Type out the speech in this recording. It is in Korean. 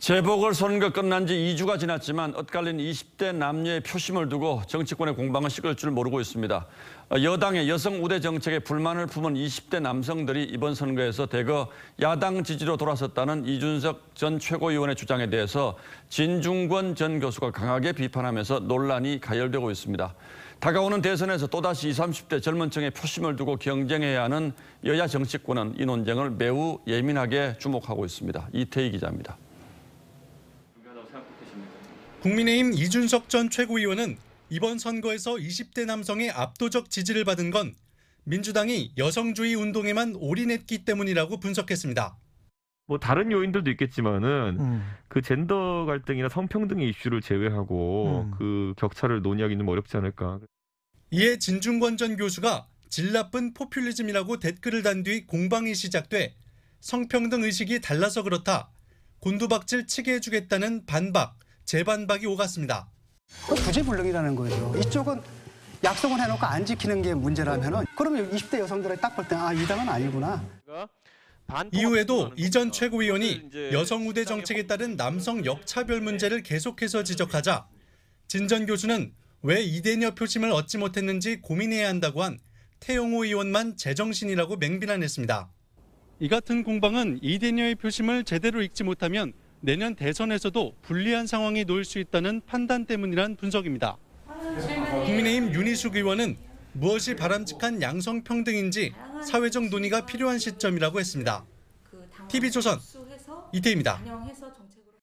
재보궐선거 끝난 지 2주가 지났지만 엇갈린 20대 남녀의 표심을 두고 정치권의 공방은 식을 줄 모르고 있습니다. 여당의 여성 우대 정책에 불만을 품은 20대 남성들이 이번 선거에서 대거 야당 지지로 돌아섰다는 이준석 전 최고위원의 주장에 대해서 진중권 전 교수가 강하게 비판하면서 논란이 가열되고 있습니다. 다가오는 대선에서 또다시 20, 30대 젊은 층의 표심을 두고 경쟁해야 하는 여야 정치권은 이 논쟁을 매우 예민하게 주목하고 있습니다. 이태희 기자입니다. 국민의힘 이준석 전 최고위원은 이번 선거에서 20대 남성의 압도적 지지를 받은 건 민주당이 여성주의 운동에만 올인했기 때문이라고 분석했습니다. 뭐 다른 요인들도 있겠지만은 음. 그 젠더 갈등이나 성평등 이슈를 제외하고 음. 그 격차를 논의하기는 어렵지 않을까. 이에 진중권 전 교수가 질 나쁜 포퓰리즘이라고 댓글을 단 뒤 공방이 시작돼 성평등 의식이 달라서 그렇다. 곤두박질 치게 해주겠다는 반박, 재반박이 오갔습니다. 그 부재불능이라는 거죠. 이쪽은 약속을 해놓고 안 지키는 게문제라면 그러면 20대 여성들이 딱볼 때아이 당은 아니구나. 이후에도 이전 최고위원이 여성 우대 정책에 따른 남성 역차별 문제를 네. 계속해서 지적하자 진전 교수는 왜 이대녀 표심을 얻지 못했는지 고민해야 한다고 한 태용호 의원만 제정신이라고 맹비난했습니다. 이 같은 공방은 이대녀의 표심을 제대로 읽지 못하면 내년 대선에서도 불리한 상황이 놓일 수 있다는 판단 때문이란 분석입니다. 국민의힘 윤희숙 의원은 무엇이 바람직한 양성평등인지 사회적 논의가 필요한 시점이라고 했습니다. TV조선 그 이태입니다.